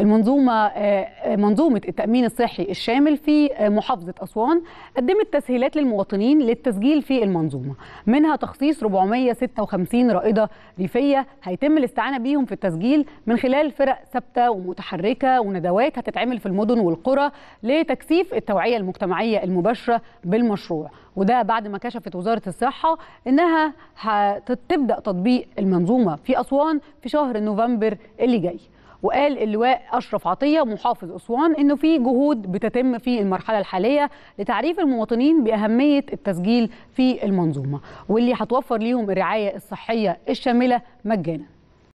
المنظومه آه، منظومه التامين الصحي الشامل في آه، محافظه اسوان قدمت تسهيلات للمواطنين للتسجيل في المنظومه منها تخصيص 456 رائده ريفيه هيتم الاستعانه بيهم في التسجيل من خلال فرق ثابته ومتحركه وندوات هتتعمل في المدن والقرى لتكثيف التوعيه المجتمعيه المباشره بالمشروع وده بعد ما كشفت وزاره الصحه انها هتبدا تطبيق المنظومه في اسوان في شهر نوفمبر اللي جاي وقال اللواء اشرف عطيه محافظ اسوان انه في جهود بتتم في المرحله الحاليه لتعريف المواطنين باهميه التسجيل في المنظومه واللي هتوفر ليهم الرعايه الصحيه الشامله مجانا